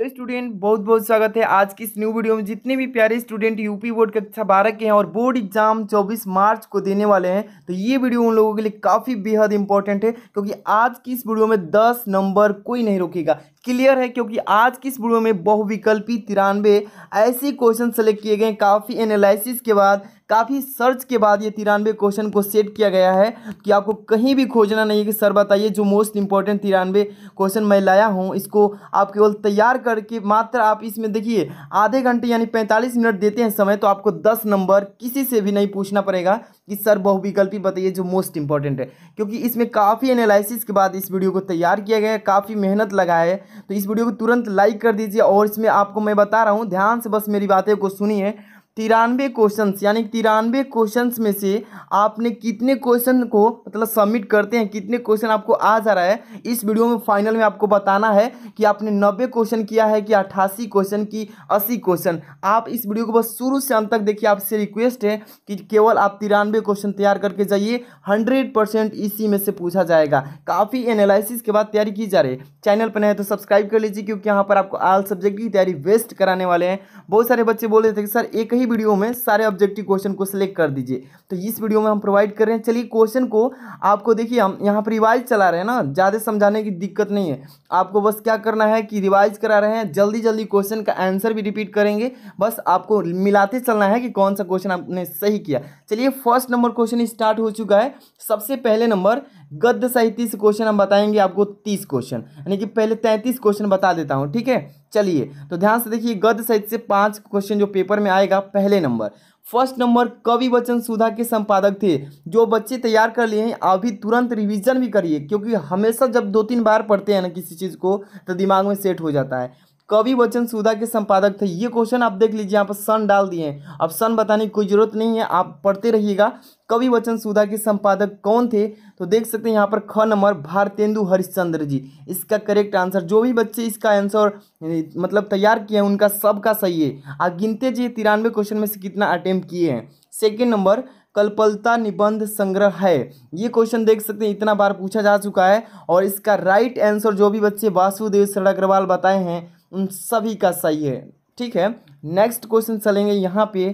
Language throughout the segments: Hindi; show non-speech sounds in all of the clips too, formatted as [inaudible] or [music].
तो स्टूडेंट बहुत बहुत स्वागत है आज की इस न्यू वीडियो में जितने भी प्यारे स्टूडेंट यूपी बोर्ड कक्षा बारह के हैं और बोर्ड एग्जाम 24 मार्च को देने वाले हैं तो ये वीडियो उन लोगों के लिए काफ़ी बेहद इंपॉर्टेंट है क्योंकि आज की इस वीडियो में 10 नंबर कोई नहीं रोकेगा क्लियर है क्योंकि आज की इस वीडियो में बहुविकल्पी तिरानवे ऐसे क्वेश्चन सेलेक्ट किए गए काफ़ी एनालिसिस के बाद काफ़ी सर्च के बाद ये तिरानवे क्वेश्चन को सेट किया गया है कि आपको कहीं भी खोजना नहीं है कि सर बताइए जो मोस्ट इंपॉर्टेंट तिरानवे क्वेश्चन मैं लाया हूँ इसको आप केवल तैयार करके मात्र आप इसमें देखिए आधे घंटे यानी पैंतालीस मिनट देते हैं समय तो आपको दस नंबर किसी से भी नहीं पूछना पड़ेगा कि सर बहुविकल्पी बताइए जो मोस्ट इंपॉर्टेंट है क्योंकि इसमें काफ़ी एनालिसिस के बाद इस वीडियो को तैयार किया गया है काफ़ी मेहनत लगा है तो इस वीडियो को तुरंत लाइक कर दीजिए और इसमें आपको मैं बता रहा हूँ ध्यान से बस मेरी बातें को सुनिए तिरानवे क्वेश्चंस यानी तिरानवे क्वेश्चंस में से आपने कितने क्वेश्चन को मतलब सबमिट करते हैं कितने क्वेश्चन आपको आ जा रहा है इस वीडियो में फाइनल में आपको बताना है कि आपने नब्बे क्वेश्चन किया है कि अट्ठासी क्वेश्चन की अस्सी क्वेश्चन आप इस वीडियो को बस शुरू से अंत तक देखिए आपसे रिक्वेस्ट है कि केवल आप तिरानवे क्वेश्चन तैयार करके जाइए हंड्रेड परसेंट इसी में से पूछा जाएगा काफ़ी एनालिसिस के बाद तैयारी की जा रही है चैनल पर नहीं तो सब्सक्राइब कर लीजिए क्योंकि यहाँ पर आपको आल सब्जेक्ट की तैयारी वेस्ट कराने वाले हैं बहुत सारे बच्चे बोल रहे थे कि सर एक ही वीडियो में सारे ऑब्जेक्टिव क्वेश्चन को सिलेक्ट कर दीजिए तो इस वीडियो में हम प्रोवाइड कर रहे हैं चलिए क्वेश्चन को आपको देखिए हम यहाँ पर रिवाइज चला रहे हैं ना ज़्यादा समझाने की दिक्कत नहीं है आपको बस क्या करना है कि रिवाइज करा रहे हैं जल्दी जल्दी क्वेश्चन का आंसर भी रिपीट करेंगे बस आपको मिलाते चलना है कि कौन सा क्वेश्चन आपने सही किया चलिए फर्स्ट नंबर क्वेश्चन स्टार्ट हो चुका है सबसे पहले नंबर गद्य साहित्य से क्वेश्चन हम बताएंगे आपको तीस क्वेश्चन यानी कि पहले तैंतीस क्वेश्चन बता देता हूँ ठीक है चलिए तो ध्यान से देखिए गद्य साहित्य से पाँच क्वेश्चन जो पेपर में आएगा पहले नंबर फर्स्ट नंबर कवि वचन सुधा के संपादक थे जो बच्चे तैयार कर लिए हैं अभी तुरंत रिवीजन भी करिए क्योंकि हमेशा जब दो तीन बार पढ़ते हैं ना किसी चीज़ को तो दिमाग में सेट हो जाता है कवि वचन सुधा के संपादक थे ये क्वेश्चन आप देख लीजिए यहाँ पर सन डाल दिए हैं अब सन बताने की कोई ज़रूरत नहीं है आप पढ़ते रहिएगा कवि वचन सुधा के संपादक कौन थे तो देख सकते हैं यहाँ पर ख नंबर भारतेंदु हरिश्चंद्र जी इसका करेक्ट आंसर जो भी बच्चे इसका आंसर मतलब तैयार किए हैं उनका सबका सही है आप गिनते जी तिरानवे क्वेश्चन में से कितना अटेम्प्ट किए हैं सेकेंड नंबर कल्पलता निबंध संग्रह है ये क्वेश्चन देख सकते हैं इतना बार पूछा जा चुका है और इसका राइट आंसर जो भी बच्चे वासुदेव अग्रवाल बताए हैं उन सभी का सही है ठीक है नेक्स्ट क्वेश्चन चलेंगे यहाँ पे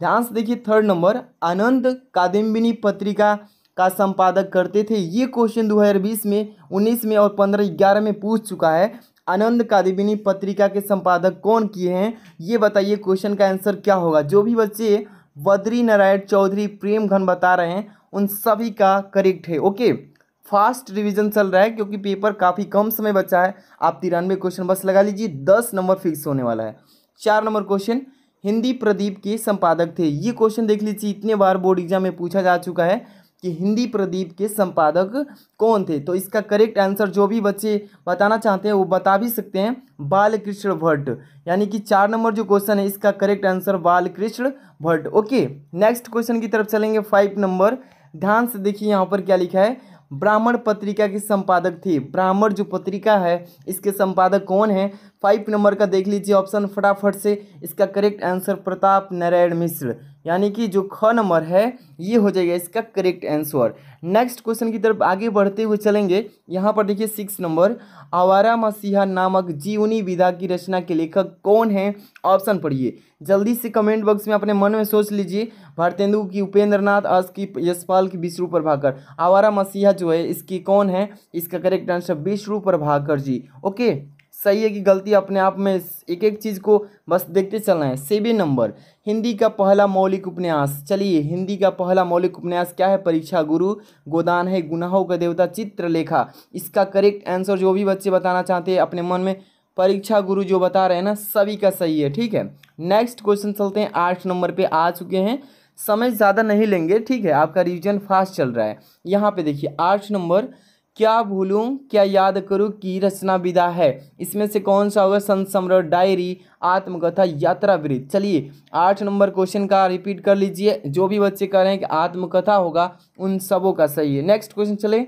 ध्यान से देखिए थर्ड नंबर आनंद कादम्बिनी पत्रिका का संपादक करते थे ये क्वेश्चन 2020 में 19 में और 15 ग्यारह में पूछ चुका है आनंद कादिबिनी पत्रिका के संपादक कौन किए हैं ये बताइए क्वेश्चन का आंसर क्या होगा जो भी बच्चे बद्री नारायण चौधरी प्रेम घन बता रहे हैं उन सभी का करेक्ट है ओके फास्ट रिवीजन चल रहा है क्योंकि पेपर काफ़ी कम समय बचा है आप तिरानवे क्वेश्चन बस लगा लीजिए दस नंबर फिक्स होने वाला है चार नंबर क्वेश्चन हिंदी प्रदीप के संपादक थे ये क्वेश्चन देख लीजिए इतने बार बोर्ड एग्जाम में पूछा जा चुका है कि हिंदी प्रदीप के संपादक कौन थे तो इसका करेक्ट आंसर जो भी बच्चे बताना चाहते हैं वो बता भी सकते हैं बालकृष्ण भट्ट यानी कि चार नंबर जो क्वेश्चन है इसका correct answer Balkrishna Bhatt okay next question की तरफ चलेंगे फाइव नंबर ध्यान से देखिए यहाँ पर क्या लिखा है ब्राह्मण पत्रिका के संपादक थे ब्राह्मण जो पत्रिका है इसके संपादक कौन है फाइव नंबर का देख लीजिए ऑप्शन फटाफट से इसका करेक्ट आंसर प्रताप नारायण मिश्र यानी कि जो ख नंबर है ये हो जाएगा इसका करेक्ट आंसर नेक्स्ट क्वेश्चन की तरफ आगे बढ़ते हुए चलेंगे यहाँ पर देखिए सिक्स नंबर आवारा मसीहा नामक जीवनी विधा की रचना के लेखक कौन है ऑप्शन पढ़िए जल्दी से कमेंट बॉक्स में अपने मन में सोच लीजिए भारतेंदु की उपेंद्र नाथ अस की यशपाल की विष्णु प्रभाकर आवारा मसीहा जो है इसकी कौन है इसका correct answer Vishnu Prabhakar ji okay सही है कि गलती अपने आप में एक एक चीज़ को बस देखते चलना है सेवे नंबर हिंदी का पहला मौलिक उपन्यास चलिए हिंदी का पहला मौलिक उपन्यास क्या है परीक्षा गुरु गोदान है गुनाहों का देवता चित्रलेखा इसका करेक्ट आंसर जो भी बच्चे बताना चाहते हैं अपने मन में परीक्षा गुरु जो बता रहे हैं ना सभी का सही है ठीक है नेक्स्ट क्वेश्चन चलते हैं आठ नंबर पर आ चुके हैं समय ज़्यादा नहीं लेंगे ठीक है आपका रिविजन फास्ट चल रहा है यहाँ पर देखिए आठ नंबर क्या भूलूं क्या याद करूं की रचना विदा है इसमें से कौन सा होगा संत सम्राट डायरी आत्मकथा यात्रा वृत्त चलिए आठ नंबर क्वेश्चन का रिपीट कर लीजिए जो भी बच्चे कह रहे हैं कि आत्मकथा होगा उन सबों का सही है नेक्स्ट क्वेश्चन चले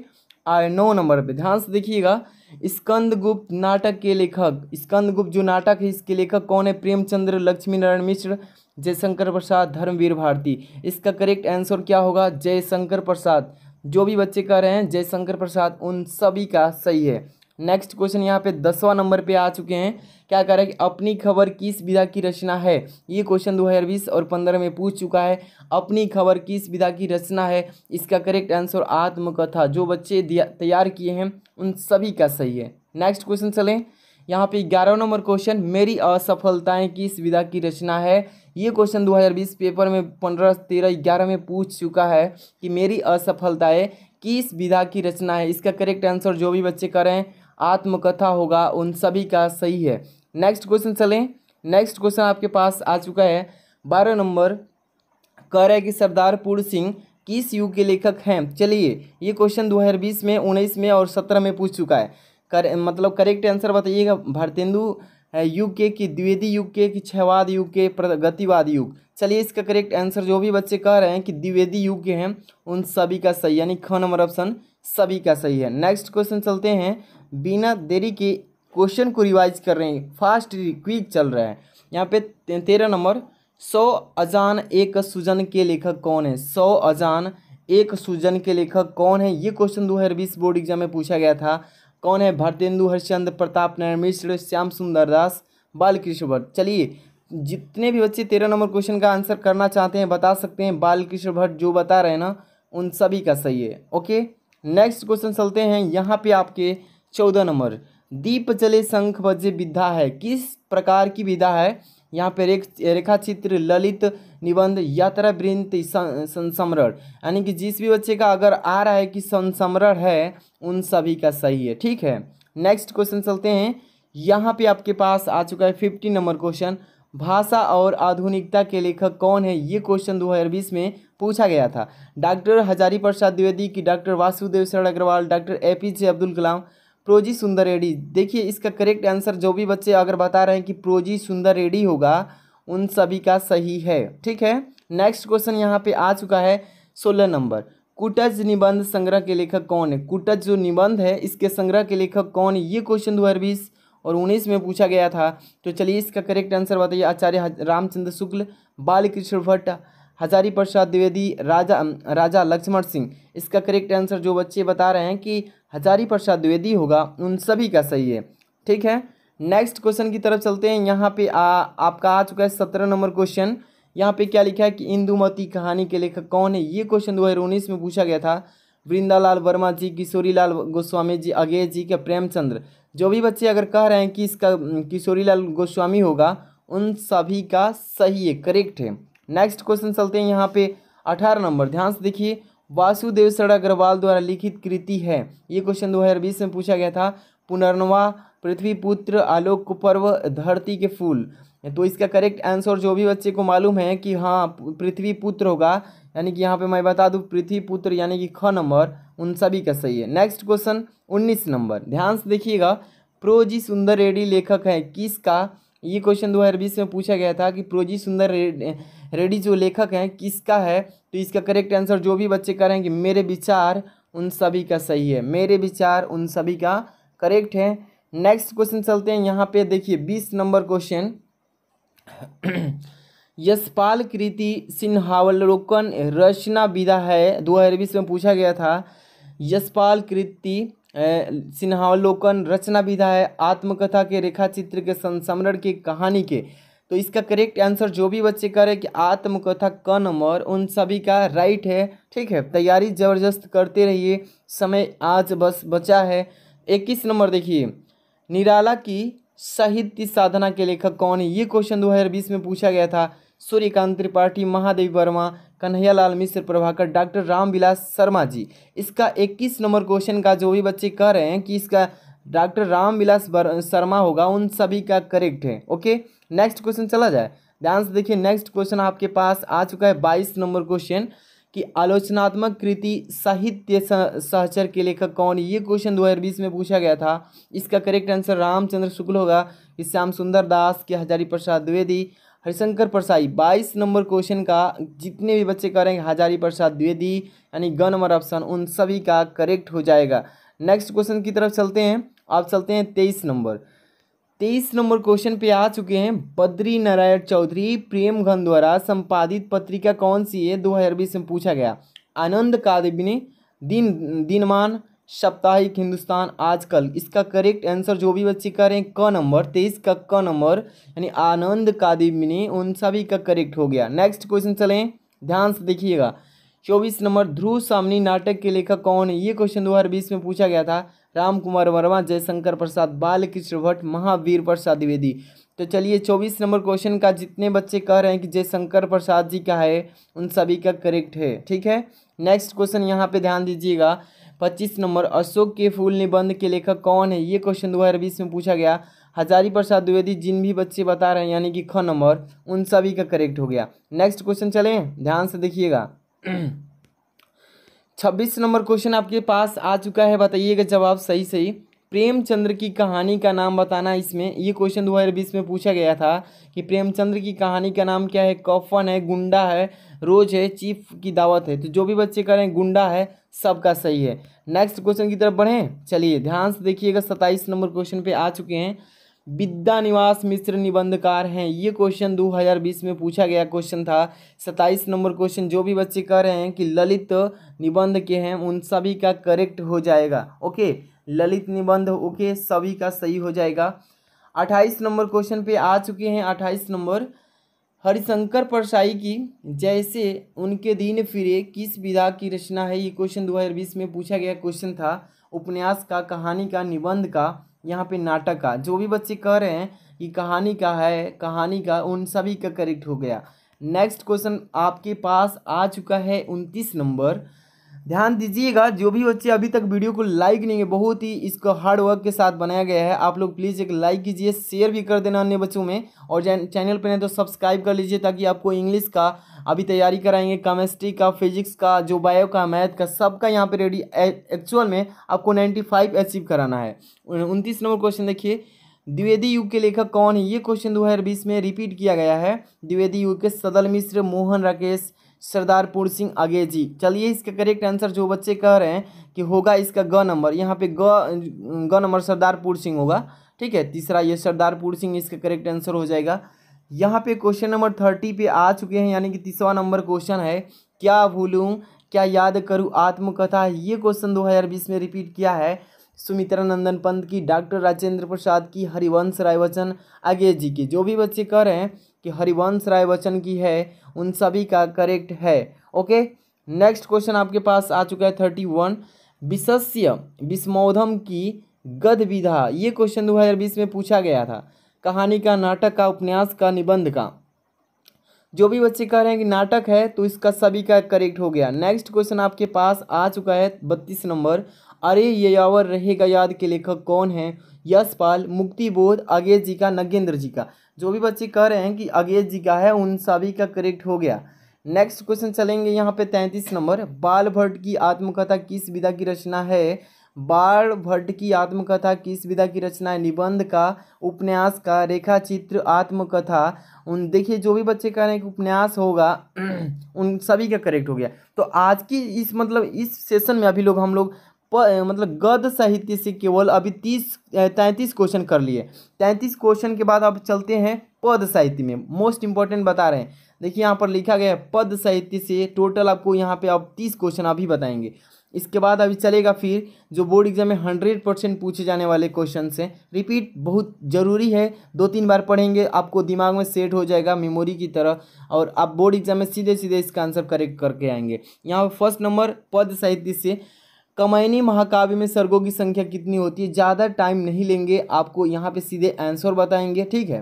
नौ नंबर पे ध्यान से देखिएगा स्कंदगुप्त नाटक के लेखक स्कंदगुप्त जो नाटक है इसके लेखक कौन है प्रेमचंद्र लक्ष्मीनारायण मिश्र जयशंकर प्रसाद धर्मवीर भारती इसका करेक्ट आंसर क्या होगा जयशंकर प्रसाद जो भी बच्चे कह रहे हैं जयशंकर प्रसाद उन सभी का सही है नेक्स्ट क्वेश्चन यहाँ पे दसवां नंबर पे आ चुके हैं क्या कह रहे हैं कि अपनी खबर किस विधा की रचना है ये क्वेश्चन 2020 और 15 में पूछ चुका है अपनी खबर किस विधा की रचना है इसका करेक्ट आंसर आत्मकथा जो बच्चे तैयार किए हैं उन सभी का सही है नेक्स्ट क्वेश्चन चलें यहाँ पे ग्यारह नंबर क्वेश्चन मेरी असफलताएँ किस विधा की रचना है ये क्वेश्चन 2020 पेपर में पंद्रह तेरह ग्यारह में पूछ चुका है कि मेरी असफलताएं किस विधा की रचना है इसका करेक्ट आंसर जो भी बच्चे करें आत्मकथा होगा उन सभी का सही है नेक्स्ट क्वेश्चन चलें नेक्स्ट क्वेश्चन आपके पास आ चुका है बारह नंबर कह रहे कि सरदार पूर्ण सिंह किस युग के लेखक हैं चलिए ये क्वेश्चन 2020 में 19 में और 17 में पूछ चुका है कर मतलब करेक्ट आंसर बताइएगा भारतेंदु है युग के कि द्विवेदी युग के कि छवाद युग के प्रगतिवाद युग चलिए इसका करेक्ट आंसर जो भी बच्चे कह रहे हैं कि द्विवेदी युग के हैं उन सभी का सही यानी ख नंबर ऑप्शन सभी का सही है नेक्स्ट क्वेश्चन चलते हैं बिना देरी के क्वेश्चन को रिवाइज कर रहे हैं फास्ट क्विक चल रहा है यहाँ पे तेरह नंबर सौ अजान एक सुजन के लेखक कौन है सौ अजान एक सुजन के लेखक कौन है ये क्वेश्चन दो हज़ार बीस बोर्ड एग्जाम में पूछा गया था कौन है भारतेंदु हरिश्चंद्र प्रताप नारायण मिश्र श्याम सुंदर दास बालकृष्ण भट्ट चलिए जितने भी बच्चे तेरह नंबर क्वेश्चन का आंसर करना चाहते हैं बता सकते हैं बालकृष्ण भट्ट जो बता रहे हैं ना उन सभी का सही है ओके नेक्स्ट क्वेश्चन चलते हैं यहाँ पे आपके चौदह नंबर दीप चले शंख बजे विधा है किस प्रकार की विधा है यहाँ पे रेख रेखा चित्र ललित निबंध यात्रा वृंत संसमरण यानी कि जिस भी बच्चे का अगर आ रहा है कि संसमरण है उन सभी का सही है ठीक है नेक्स्ट क्वेश्चन चलते हैं यहाँ पे आपके पास आ चुका है फिफ्टी नंबर क्वेश्चन भाषा और आधुनिकता के लेखक कौन है ये क्वेश्चन 2020 में पूछा गया था डॉक्टर हजारी प्रसाद द्विवेदी की doctor Vasudev Sharan Agrawal doctor A P J Abdul Kalam प्रोजी सुंदर रेड्डी देखिए इसका करेक्ट आंसर जो भी बच्चे अगर बता रहे हैं कि प्रोजी सुंदर रेड्डी होगा उन सभी का सही है ठीक है नेक्स्ट क्वेश्चन यहाँ पे आ चुका है सोलह नंबर कुटज निबंध संग्रह के लेखक कौन है कुटज जो निबंध है इसके संग्रह के लेखक कौन ये क्वेश्चन दो और उन्नीस में पूछा गया था तो चलिए इसका करेक्ट आंसर बताइए आचार्य रामचंद्र शुक्ल बालकृष्ण भट्ट हजारी प्रसाद द्विवेदी राजा राजा लक्ष्मण सिंह इसका करेक्ट आंसर जो बच्चे बता रहे हैं कि हजारी प्रसाद द्विवेदी होगा उन सभी का सही है ठीक है नेक्स्ट क्वेश्चन की तरफ चलते हैं यहाँ पे आ, आपका आ चुका है सत्रह नंबर क्वेश्चन यहाँ पे क्या लिखा है कि इंदुमती कहानी के लेखक कौन है ये क्वेश्चन दो हज़ार उन्नीस में पूछा गया था वृंदालाल वर्मा जी किशोरीलाल गोस्वामी जी अगे जी के प्रेमचंद्र जो भी बच्चे अगर कह रहे हैं कि इसका किशोरी लाल गोस्वामी होगा उन सभी का सही है करेक्ट है नेक्स्ट क्वेश्चन चलते हैं यहाँ पे अठारह नंबर ध्यान से देखिए वासुदेव सड़ अग्रवाल द्वारा लिखित कृति है ये क्वेश्चन दो में पूछा गया था पुनर्नवा पृथ्वी पुत्र आलोक पर्व धरती के फूल तो इसका करेक्ट आंसर जो भी बच्चे को मालूम है कि हाँ पृथ्वी पुत्र होगा यानी कि यहाँ पे मैं बता दूँ पृथ्वी पुत्र यानी कि ख नंबर उन सभी का सही है नेक्स्ट क्वेश्चन उन्नीस नंबर ध्यान से देखिएगा प्रोजी सुंदर रेड्डी लेखक हैं किसका ये क्वेश्चन बीस में पूछा गया था कि प्रोजी सुंदर रेड्डी जो लेखक हैं किसका है तो इसका करेक्ट आंसर जो भी बच्चे करेंगे मेरे विचार उन सभी का सही है मेरे विचार उन सभी का करेक्ट है नेक्स्ट क्वेश्चन चलते हैं यहाँ पे देखिए बीस नंबर क्वेश्चन यशपाल कृति सिन्हावलोकन रचना विधा है दो हज़ार बीस में पूछा गया था यशपाल कृति सिन्हावलोकन रचना विधा है आत्मकथा के रेखा चित्र के संस्मरण की कहानी के तो इसका करेक्ट आंसर जो भी बच्चे करें कि आत्मकथा क नंबर उन सभी का राइट है ठीक है तैयारी ज़बरदस्त करते रहिए समय आज बस बचा है इक्कीस नंबर देखिए निराला की साहित्य साधना के लेखक कौन है ये क्वेश्चन 2020 में पूछा गया था सूर्यकांत त्रिपाठी महादेवी वर्मा कन्हैयालाल मिश्र प्रभाकर डॉक्टर रामविलास शर्मा जी इसका 21 नंबर क्वेश्चन का जो भी बच्चे कह रहे हैं कि इसका डॉक्टर रामविलास शर्मा होगा उन सभी का करेक्ट है ओके नेक्स्ट क्वेश्चन चला जाए ध्यान से देखिए नेक्स्ट क्वेश्चन आपके पास आ चुका है बाईस नंबर क्वेश्चन कि आलोचनात्मक कृति साहित्य सहचर के लेखक कौन ये क्वेश्चन 2020 में पूछा गया था इसका करेक्ट आंसर रामचंद्र शुक्ल होगा कि श्याम सुंदर दास के हजारी प्रसाद द्विवेदी हरिशंकर प्रसाई बाईस नंबर क्वेश्चन का जितने भी बच्चे करेंगे हजारी प्रसाद द्विवेदी यानी गन नंबर ऑप्शन उन सभी का करेक्ट हो जाएगा नेक्स्ट क्वेश्चन की तरफ चलते हैं आप चलते हैं तेईस नंबर तेईस नंबर क्वेश्चन पे आ चुके हैं बद्री नारायण चौधरी प्रेमघन द्वारा संपादित पत्रिका कौन सी है दो हजार बीस में पूछा गया आनंद कादिबिनी दिन दिनमान साप्ताहिक हिंदुस्तान आजकल इसका करेक्ट आंसर जो भी बच्चे करें क नंबर तेईस का क नंबर यानी आनंद कादिबिनी उन सभी का करेक्ट हो गया नेक्स्ट क्वेश्चन चलें ध्यान से देखिएगा चौबीस नंबर ध्रुव सामनी नाटक के लेखक कौन है ये क्वेश्चन दो हजार बीस में पूछा गया था राम कुमार वर्मा जयशंकर प्रसाद बालकृष्ण भट्ट महावीर प्रसाद द्विवेदी तो चलिए चौबीस नंबर क्वेश्चन का जितने बच्चे कह रहे हैं कि जयशंकर प्रसाद जी का है उन सभी का करेक्ट है ठीक है नेक्स्ट क्वेश्चन यहाँ पे ध्यान दीजिएगा पच्चीस नंबर अशोक के फूल निबंध के लेखक कौन है ये क्वेश्चन दो हज़ार बीस में पूछा गया हजारी प्रसाद द्विवेदी जिन भी बच्चे बता रहे हैं यानी कि ख नंबर उन सभी का करेक्ट हो गया नेक्स्ट क्वेश्चन चलें ध्यान से देखिएगा [clears throat] छब्बीस नंबर क्वेश्चन आपके पास आ चुका है बताइएगा जवाब सही सही प्रेमचंद्र की कहानी का नाम बताना इसमें ये क्वेश्चन दो हज़ार बीस में पूछा गया था कि प्रेमचंद्र की कहानी का नाम क्या है कौफन है गुंडा है रोज है चीफ की दावत है तो जो भी बच्चे करें गुंडा है सबका सही है नेक्स्ट क्वेश्चन की तरफ बढ़ें चलिए ध्यान से देखिएगा सत्ताईस नंबर क्वेश्चन पे आ चुके हैं विद्या निवास मिश्र निबंधकार हैं ये क्वेश्चन 2020 में पूछा गया क्वेश्चन था 27 नंबर क्वेश्चन जो भी बच्चे कह रहे हैं कि ललित निबंध के हैं उन सभी का करेक्ट हो जाएगा ओके ललित निबंध ओके सभी का सही हो जाएगा 28 नंबर क्वेश्चन पे आ चुके हैं 28 नंबर हरिशंकर परसाई की जैसे उनके दिन फिरे किस विधा की रचना है ये क्वेश्चन दो में पूछा गया क्वेश्चन था उपन्यास का कहानी का निबंध का यहाँ पे नाटक का जो भी बच्चे कह रहे हैं कि कहानी का है कहानी का उन सभी का करेक्ट हो गया नेक्स्ट क्वेश्चन आपके पास आ चुका है उनतीस नंबर ध्यान दीजिएगा जो भी बच्चे अभी तक वीडियो को लाइक नहीं है बहुत ही इसको हार्ड वर्क के साथ बनाया गया है आप लोग प्लीज़ एक लाइक कीजिए शेयर भी कर देना अन्य बच्चों में और चैनल पर नहीं तो सब्सक्राइब कर लीजिए ताकि आपको इंग्लिश का अभी तैयारी कराएंगे केमिस्ट्री का फिजिक्स का जो बायो का मैथ का सबका यहाँ पर रेडी एक्चुअल में आपको नाइन्टी फाइव अचीव कराना है उनतीस नंबर क्वेश्चन देखिए द्विवेदी युग के लेखक कौन है ये क्वेश्चन दो में रिपीट किया गया है द्विवेदी युग के सदल मिश्र मोहन राकेश सरदार पूर्ण सिंह जी चलिए इसका करेक्ट आंसर जो बच्चे कह रहे हैं कि होगा इसका ग नंबर यहाँ पे ग ग नंबर सरदार पूर्ण सिंह होगा ठीक है तीसरा ये सरदार पूर्ण सिंह इसका करेक्ट आंसर हो जाएगा यहाँ पे क्वेश्चन नंबर थर्टी पे आ चुके हैं यानी कि तीसवा नंबर क्वेश्चन है क्या भूलूँ क्या याद करूँ आत्मकथा ये क्वेश्चन दो में रिपीट किया है सुमित्रा नंदन पंत की डॉक्टर राजेंद्र प्रसाद की हरिवंश राय बच्चन आगे जी की जो भी बच्चे कह रहे हैं कि हरिवंश राय बच्चन की है उन सभी का करेक्ट है ओके नेक्स्ट क्वेश्चन आपके पास आ चुका है थर्टी वन विशस्य विस्मोधम की गद विधा ये क्वेश्चन दो हजार बीस में पूछा गया था कहानी का नाटक का उपन्यास का निबंध का जो भी बच्चे कह रहे हैं कि नाटक है तो इसका सभी का करेक्ट हो गया नेक्स्ट क्वेश्चन आपके पास आ चुका है बत्तीस नंबर अरे ये यावर रहेगा याद के लेखक कौन है यशपाल मुक्तिबोध अगेश जी का नगेंद्र जी का जो भी बच्चे कह रहे हैं कि अगेश जी का है उन सभी का करेक्ट हो गया नेक्स्ट क्वेश्चन चलेंगे यहाँ पे तैंतीस नंबर बाल भट्ट की आत्मकथा किस विधा की रचना है बाल भट्ट की आत्मकथा किस विधा की रचना है निबंध का उपन्यास का रेखा चित्र आत्मकथा उन देखिए जो भी बच्चे कह रहे हैं कि उपन्यास होगा [clears throat] उन सभी का करेक्ट हो गया तो आज की इस मतलब इस सेशन में अभी लोग हम लोग प, मतलब गद्य साहित्य से केवल अभी तीस तैंतीस क्वेश्चन कर लिए तैंतीस क्वेश्चन के बाद अब चलते हैं पद साहित्य में मोस्ट इंपॉर्टेंट बता रहे हैं देखिए यहाँ पर लिखा गया है पद साहित्य से टोटल आपको यहाँ पे अब तीस क्वेश्चन अभी बताएंगे इसके बाद अभी चलेगा फिर जो बोर्ड एग्जाम में हंड्रेड परसेंट पूछे जाने वाले क्वेश्चन से रिपीट बहुत ज़रूरी है दो तीन बार पढ़ेंगे आपको दिमाग में सेट हो जाएगा मेमोरी की तरह और आप बोर्ड एग्जाम में सीधे सीधे इसका आंसर करेक्ट करके आएंगे यहाँ फर्स्ट नंबर पद साहित्य से कमाइनी महाकाव्य में सर्गों की संख्या कितनी होती है ज़्यादा टाइम नहीं लेंगे आपको यहाँ पे सीधे आंसर बताएंगे ठीक है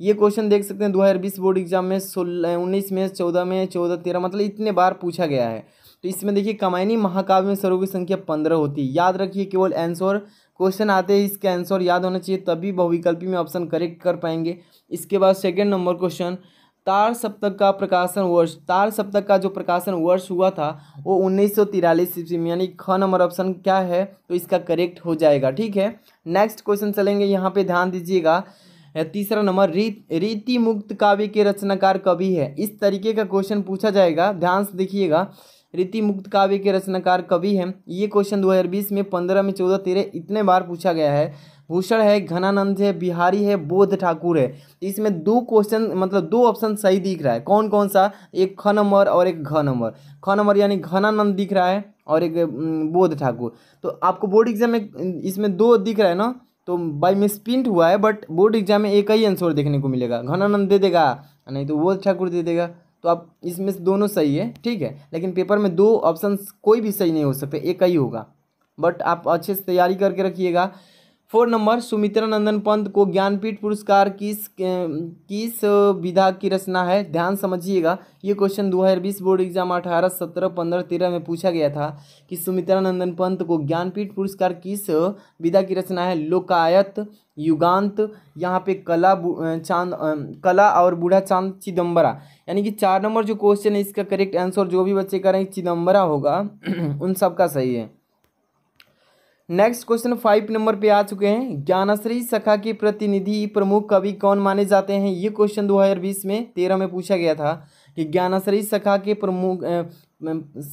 ये क्वेश्चन देख सकते हैं दो हज़ार बीस बोर्ड एग्जाम में सोलह उन्नीस में चौदह में चौदह तेरह मतलब इतने बार पूछा गया है तो इसमें देखिए कमायनी महाकाव्य में सर्गों की संख्या पंद्रह होती है याद रखिए केवल आंसर क्वेश्चन आते ही इसके आंसर याद होना चाहिए तभी बहुविकल्पी में ऑप्शन करेक्ट कर पाएंगे इसके बाद सेकेंड नंबर क्वेश्चन तार सप्तक का प्रकाशन वर्ष तार सप्तक का जो प्रकाशन वर्ष हुआ था वो उन्नीस सौ तिरालीस ईस्वी में यानी ख नंबर ऑप्शन क्या है तो इसका करेक्ट हो जाएगा ठीक है नेक्स्ट क्वेश्चन चलेंगे यहाँ पे ध्यान दीजिएगा तीसरा नंबर रीत रीति मुक्त काव्य के रचनाकार कवि है इस तरीके का क्वेश्चन पूछा जाएगा ध्यान से देखिएगा रीति मुक्त काव्य के रचनाकार कवि हैं ये क्वेश्चन 2020 में 15 में 14 तेरह इतने बार पूछा गया है भूषण है घनानंद है बिहारी है बोध ठाकुर है इसमें दो क्वेश्चन मतलब दो ऑप्शन सही दिख रहा है कौन कौन सा एक ख नंबर और एक घ नंबर ख नंबर यानी घनानंद दिख रहा है और एक बोध ठाकुर तो आपको बोर्ड एग्जाम में इसमें दो दिख रहा है ना तो बाई मिस प्रिंट हुआ है बट बोर्ड एग्जाम में एक ही आंसर देखने को मिलेगा घनानंद दे देगा नहीं तो बोध ठाकुर दे देगा तो आप इसमें से दोनों सही है ठीक है लेकिन पेपर में दो ऑप्शन कोई भी सही नहीं हो सकते एक ही होगा बट आप अच्छे से तैयारी करके रखिएगा फोर नंबर सुमित्रा नंदन पंत को ज्ञानपीठ पुरस्कार किस किस विधा की रचना है ध्यान समझिएगा ये क्वेश्चन 2020 बोर्ड एग्जाम अठारह सत्रह पंद्रह तेरह में पूछा गया था कि सुमित्रा नंदन पंत को ज्ञानपीठ पुरस्कार किस विधा की रचना है लोकायत युगांत यहाँ पे कला चांद कला और बूढ़ा चांद चिदम्बरा यानी कि चार नंबर जो क्वेश्चन है इसका करेक्ट आंसर जो भी बच्चे करें चिदम्बरा होगा [clears throat] उन सबका सही है नेक्स्ट क्वेश्चन फाइव नंबर पे आ चुके हैं ज्ञानाश्री शाखा के प्रतिनिधि प्रमुख कवि कौन माने जाते हैं ये क्वेश्चन 2020 में तेरह में पूछा गया था कि ज्ञानश्री शाखा के प्रमुख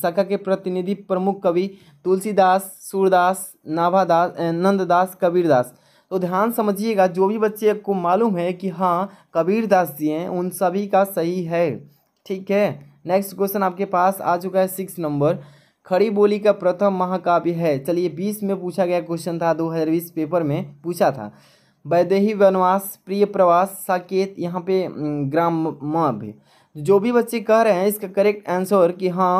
शाखा के प्रतिनिधि प्रमुख कवि तुलसीदास सूरदास नाभादास नंददास कबीरदास तो ध्यान समझिएगा जो भी बच्चे को मालूम है कि हाँ कबीरदास जी हैं उन सभी का सही है ठीक है नेक्स्ट क्वेश्चन आपके पास आ चुका है सिक्स नंबर खड़ी बोली का प्रथम महाकाव्य है चलिए बीस में पूछा गया क्वेश्चन था दो हज़ार बीस पेपर में पूछा था वैदेही वनवास प्रिय प्रवास साकेत यहाँ पे ग्राम मभ जो भी बच्चे कह रहे हैं इसका करेक्ट आंसर कि हाँ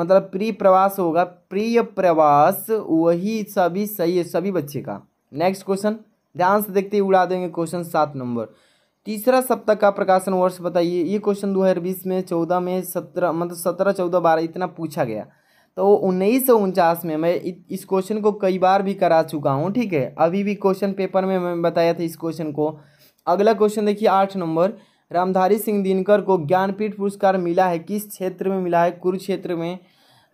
मतलब प्रिय प्रवास होगा प्रिय प्रवास वही सभी सही है सभी बच्चे का नेक्स्ट क्वेश्चन ध्यान से देखते ही उड़ा देंगे क्वेश्चन सात नंबर तीसरा सप्ताह का प्रकाशन वर्ष बताइए ये क्वेश्चन दो हज़ार बीस में चौदह में सत्रह मतलब सत्रह चौदह बारह इतना पूछा गया तो उन्नीस सौ उनचास में मैं इस क्वेश्चन को कई बार भी करा चुका हूँ ठीक है अभी भी क्वेश्चन पेपर में मैं बताया था इस क्वेश्चन को अगला क्वेश्चन देखिए आठ नंबर रामधारी सिंह दिनकर को ज्ञानपीठ पुरस्कार मिला है किस क्षेत्र में मिला है कुरुक्षेत्र में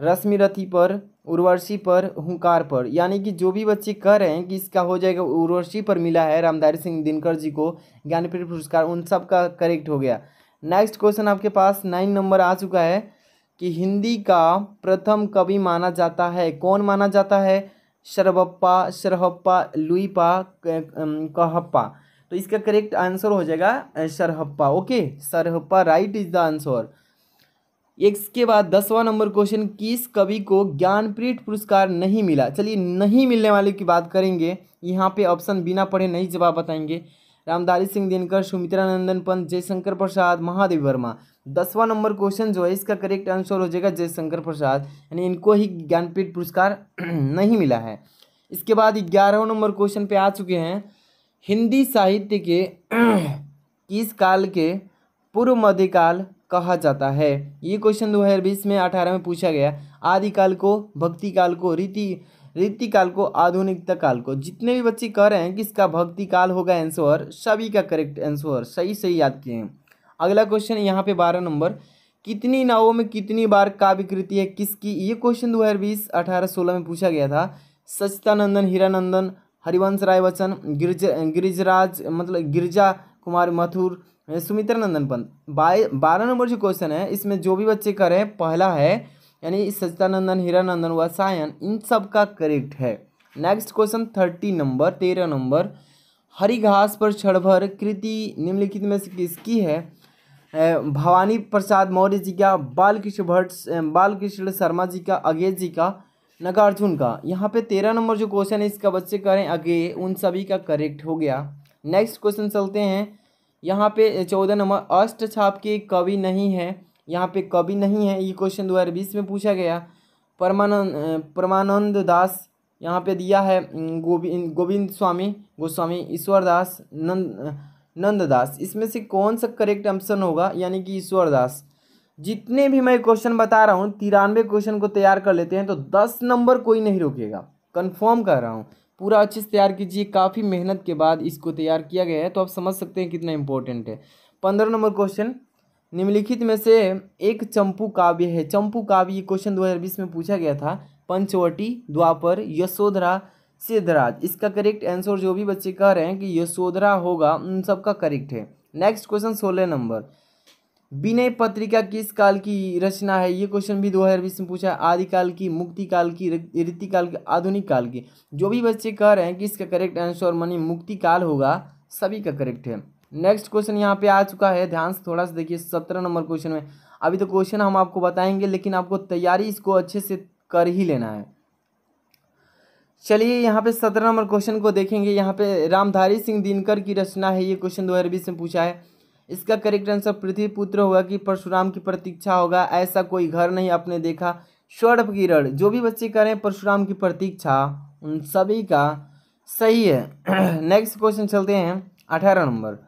रश्मि रथी पर उर्वशी पर हुंकार पर यानी कि जो भी बच्चे कह रहे हैं कि इसका हो जाएगा उर्वशी पर मिला है रामधारी सिंह दिनकर जी को ज्ञानपीठ पुरस्कार उन सब का करेक्ट हो गया नेक्स्ट क्वेश्चन आपके पास नाइन नंबर आ चुका है कि हिंदी का प्रथम कवि माना जाता है कौन माना जाता है शरबप्पा शरहप्पा लुईपा कहप्पा तो इसका करेक्ट आंसर हो जाएगा शरहप्पा ओके सरहप्पा राइट इज द आंसर इसके बाद दसवां नंबर क्वेश्चन किस कवि को ज्ञानपीठ पुरस्कार नहीं मिला चलिए नहीं मिलने वाले की बात करेंगे यहाँ पे ऑप्शन बिना पढ़े नहीं जवाब बताएंगे रामधारी सिंह दिनकर सुमित्रा नंदन पंत जयशंकर प्रसाद महादेव वर्मा दसवां नंबर क्वेश्चन जो है इसका करेक्ट आंसर हो जाएगा जयशंकर प्रसाद यानी इनको ही ज्ञानपीठ पुरस्कार [clears throat] नहीं मिला है इसके बाद ग्यारहवा नंबर क्वेश्चन पे आ चुके हैं हिंदी साहित्य के [clears throat] किस काल के पूर्व मध्यकाल कहा जाता है ये क्वेश्चन दो हज़ार बीस में अठारह में पूछा गया आदिकाल को भक्ति काल को रीति रीति काल को आधुनिकता काल को जितने भी बच्चे कह रहे हैं कि इसका भक्ति काल होगा आंसर सभी का करेक्ट आंसर सही सही याद किए हैं अगला क्वेश्चन यहाँ पे बारह नंबर कितनी नावों में कितनी बार काव्य कृति है किसकी ये क्वेश्चन दो हज़ार बीस अठारह सोलह में पूछा गया था सचितानंदन हीरानंदन हरिवंश राय बच्चन गिरज गिरिजराज मतलब गिरजा कुमार मथुर सुमित्रा नंदन पंत बाई बारह नंबर जो क्वेश्चन है इसमें जो भी बच्चे करें पहला है यानी सचितानंदन हीरानंदन व सायन इन सब का करेक्ट है नेक्स्ट क्वेश्चन थर्टी नंबर तेरह नंबर हरी घास पर छड़भर कृति निम्नलिखित में से किसकी है भवानी प्रसाद मौर्य जी का बालकृष्ण भट्ट बालकृष्ण शर्मा जी का अगे जी का नगार्जुन का यहाँ पे तेरह नंबर जो क्वेश्चन है इसका बच्चे करें अगे उन सभी का करेक्ट हो गया नेक्स्ट क्वेश्चन चलते हैं यहाँ पे चौदह नंबर अष्ट छाप के कवि नहीं है यहाँ पे कवि नहीं है ये क्वेश्चन दो हज़ार बीस में पूछा गया परमानंद परमानंद दास यहाँ पे दिया है गोविंद गोविंद स्वामी गोस्वामी ईश्वरदास नंद नंददास इसमें से कौन सा करेक्ट ऑप्शन होगा यानी कि ईश्वरदास जितने भी मैं क्वेश्चन बता रहा हूँ तिरानवे क्वेश्चन को तैयार कर लेते हैं तो दस नंबर कोई नहीं रोकेगा कन्फर्म कर रहा हूँ पूरा अच्छे से तैयार कीजिए काफ़ी मेहनत के बाद इसको तैयार किया गया है तो आप समझ सकते हैं कितना इम्पोर्टेंट है पंद्रह नंबर क्वेश्चन निम्नलिखित में से एक चंपू काव्य है चंपू काव्य क्वेश्चन 2020 में पूछा गया था पंचवटी द्वापर यशोधरा सिद्धराज इसका करेक्ट आंसर जो भी बच्चे कह रहे हैं कि यशोधरा होगा उन सबका करेक्ट है नेक्स्ट क्वेश्चन सोलह नंबर विनय पत्रिका किस काल की रचना है ये क्वेश्चन भी दो हज़ार बीस में पूछा है आदिकाल की मुक्ति काल की रीति काल की आधुनिक काल की जो भी बच्चे कह रहे हैं कि इसका करेक्ट आंसर मनी मुक्ति काल होगा सभी का करेक्ट है नेक्स्ट क्वेश्चन यहाँ पे आ चुका है ध्यान से थोड़ा सा देखिए सत्रह नंबर क्वेश्चन में अभी तो क्वेश्चन हम आपको बताएंगे लेकिन आपको तैयारी इसको अच्छे से कर ही लेना है चलिए यहाँ पे सत्रह नंबर क्वेश्चन को देखेंगे यहाँ पे रामधारी सिंह दिनकर की रचना है ये क्वेश्चन दो हज़ार बीस में पूछा है इसका करेक्ट आंसर पृथ्वी पुत्र होगा कि परशुराम की प्रतीक्षा होगा ऐसा कोई घर नहीं आपने देखा स्वर्भ किरण जो भी बच्चे करें परशुराम की प्रतीक्षा उन सभी का सही है नेक्स्ट [clears throat] क्वेश्चन चलते हैं अठारह नंबर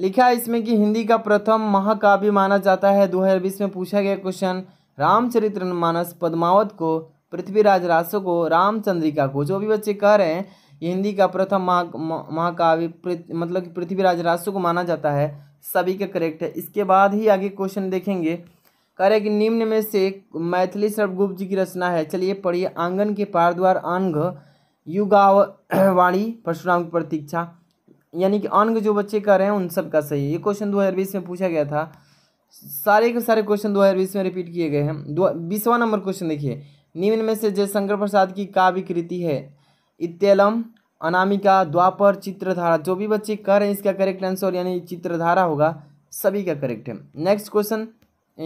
लिखा है इसमें कि हिंदी का प्रथम महाकाव्य माना जाता है दो हज़ार बीस में पूछा गया क्वेश्चन रामचरित्र मानस पद्मावत को पृथ्वीराज रासो को रामचंद्रिका को जो भी बच्चे कह रहे हैं ये हिंदी का प्रथम महा महाकाव्य मतलब कि पृथ्वीराज रासो को माना जाता है सभी का करेक्ट है इसके बाद ही आगे क्वेश्चन देखेंगे कह रहे कि निम्न में से मैथिली सर्वगुप्त जी की रचना है चलिए पढ़िए आंगन के पारद्वार अंग युगाव वाणी परशुराम की प्रतीक्षा यानी कि अंग जो बच्चे कह रहे हैं उन सब का सही है ये क्वेश्चन बीस में पूछा गया था सारे के सारे क्वेश्चन बीस में रिपीट किए गए हैं दो बीसवा नंबर क्वेश्चन देखिए निम्न में से जयशंकर प्रसाद की काव्य कृति है इत्यलम अनामिका द्वापर चित्रधारा जो भी बच्चे कह रहे हैं इसका करेक्ट आंसर यानी चित्रधारा होगा सभी का करेक्ट है नेक्स्ट क्वेश्चन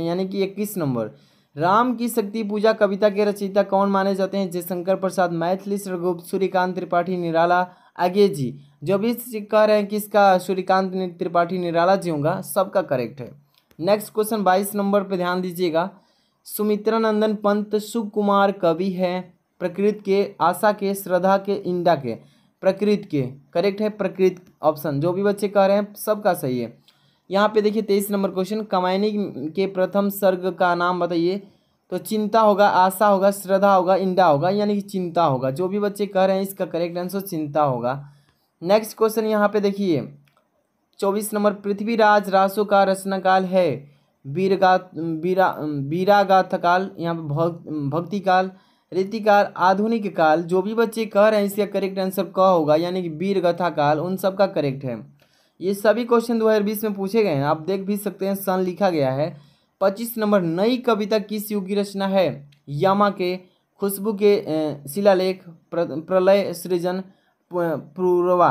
यानी कि इक्कीस नंबर राम की शक्ति पूजा कविता के रचयिता कौन माने जाते हैं जयशंकर प्रसाद मैथिली श्रगुप्त सूर्यकांत त्रिपाठी निराला आगे जी जो भी कह रहे हैं कि इसका सूर्यकांत त्रिपाठी निराला जी होंगे सबका करेक्ट है नेक्स्ट क्वेश्चन बाईस नंबर पर ध्यान दीजिएगा सुमित्रा नंदन पंत सुख कुमार कवि है प्रकृति के आशा के श्रद्धा के इंडा के प्रकृति के करेक्ट है प्रकृति ऑप्शन जो भी बच्चे कह रहे हैं सबका सही है यहाँ पे देखिए तेईस नंबर क्वेश्चन कमायनी के प्रथम सर्ग का नाम बताइए तो चिंता होगा आशा होगा श्रद्धा होगा इंडा होगा यानी कि चिंता होगा जो भी बच्चे कह रहे हैं इसका करेक्ट आंसर चिंता होगा नेक्स्ट क्वेश्चन यहाँ पे देखिए चौबीस नंबर पृथ्वीराज रासो का रचनाकाल है वीरगाथ वीरा वीरागाथ काल यहाँ पर भक्त भक्ति काल रीतिकाल आधुनिक काल जो भी बच्चे कह रहे हैं इसका करेक्ट आंसर क होगा यानी कि वीर गथा काल उन सब का करेक्ट है ये सभी क्वेश्चन दो हज़ार बीस में पूछे गए हैं आप देख भी सकते हैं सन लिखा गया है पच्चीस नंबर नई कविता किस युग की रचना है यमा के खुशबू के शिलालेख प्रलय सृजन पूर्वा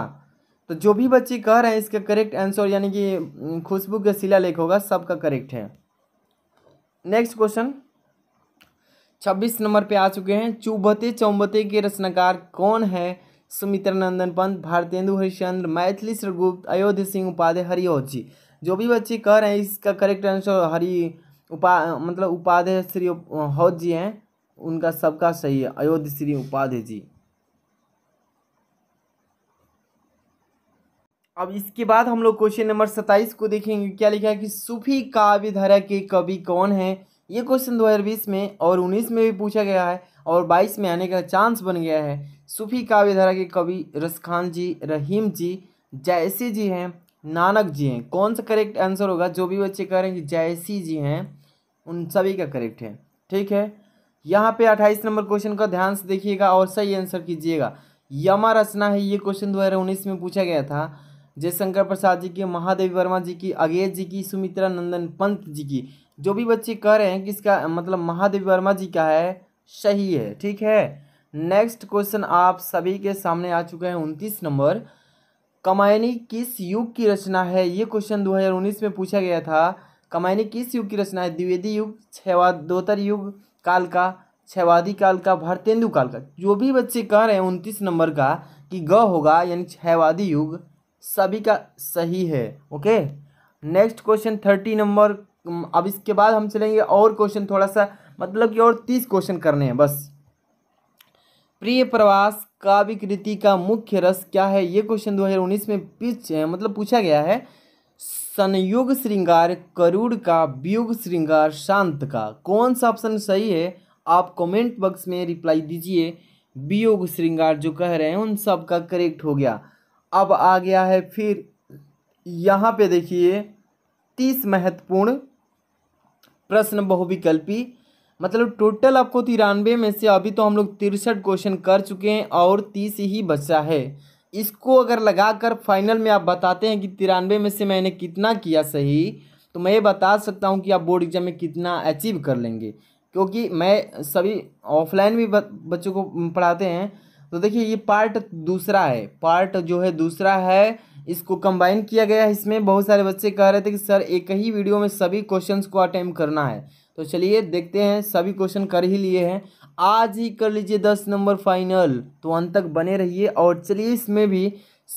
तो जो भी बच्चे कह रहे हैं इसका करेक्ट आंसर यानी कि खुशबू का शिला लेख होगा सबका करेक्ट है नेक्स्ट क्वेश्चन छब्बीस नंबर पे आ चुके हैं चुभते चौबते के रचनाकार कौन है सुमित्र नंदन पंत भारतेंदु हरिश्चंद्र मैथिली श्रगुप्त अयोध्या सिंह उपाध्याय हरिओज जी जो भी बच्चे कह रहे हैं इसका करेक्ट आंसर हरि उपा मतलब उपाध्याय श्री हौज जी हैं उनका सबका सही है अयोध्या श्री उपाध्याय जी अब इसके बाद हम लोग क्वेश्चन नंबर सत्ताईस को देखेंगे क्या लिखा है कि सूफी काव्य धारा के कवि कौन हैं ये क्वेश्चन 2020 में और 19 में भी पूछा गया है और 22 में आने का चांस बन गया है सूफी काव्य धारा के कवि रसखान जी रहीम जी जैसी जी हैं नानक जी हैं कौन सा करेक्ट आंसर होगा जो भी बच्चे कह रहे हैं कि जैसी जी हैं उन सभी का करेक्ट है ठीक है यहाँ पे अट्ठाईस नंबर क्वेश्चन का ध्यान से देखिएगा और सही आंसर कीजिएगा यमा रचना है ये क्वेश्चन दो में पूछा गया था जयशंकर प्रसाद जी की महादेवी वर्मा जी की अगेश जी की सुमित्रा नंदन पंत जी की जो भी बच्चे कह रहे हैं कि इसका मतलब महादेवी वर्मा जी का है सही है ठीक है नेक्स्ट क्वेश्चन आप सभी के सामने आ चुके हैं उनतीस नंबर कमायनी किस युग की रचना है ये क्वेश्चन 2019 में पूछा गया था कमायनी किस युग की रचना है द्विवेदी युग छोतर युग काल का छवादी काल का भारतेंदु काल का जो भी बच्चे कह रहे हैं उनतीस नंबर का कि ग होगा यानी छवादी युग सभी का सही है okay next question thirty number अब इसके बाद हम चलेंगे और क्वेश्चन थोड़ा सा मतलब कि और तीस क्वेश्चन करने हैं बस प्रिय प्रवास काव्य कृति का मुख्य रस क्या है ये क्वेश्चन 2019 में पिछ मतलब पूछा गया है संयुग श्रृंगार करूड़ का व्युग श्रृंगार शांत का कौन सा ऑप्शन सही है आप कमेंट बॉक्स में रिप्लाई दीजिए वियोग श्रृंगार जो कह रहे हैं उन सब का करेक्ट हो गया अब आ गया है फिर यहाँ पे देखिए तीस महत्वपूर्ण प्रश्न बहुविकल्पी मतलब टोटल आपको तिरानवे में से अभी तो हम लोग तिरसठ क्वेश्चन कर चुके हैं और तीस ही बचा है इसको अगर लगाकर फाइनल में आप बताते हैं कि तिरानवे में से मैंने कितना किया सही तो मैं ये बता सकता हूँ कि आप बोर्ड एग्जाम में कितना अचीव कर लेंगे क्योंकि मैं सभी ऑफलाइन भी बच्चों को पढ़ाते हैं तो देखिए ये पार्ट दूसरा है पार्ट जो है दूसरा है इसको कंबाइन किया गया है इसमें बहुत सारे बच्चे कह रहे थे कि सर एक ही वीडियो में सभी क्वेश्चंस को अटैम्प करना है तो चलिए देखते हैं सभी क्वेश्चन कर ही लिए हैं आज ही कर लीजिए दस नंबर फाइनल तो अंत तक बने रहिए और चलिए इसमें भी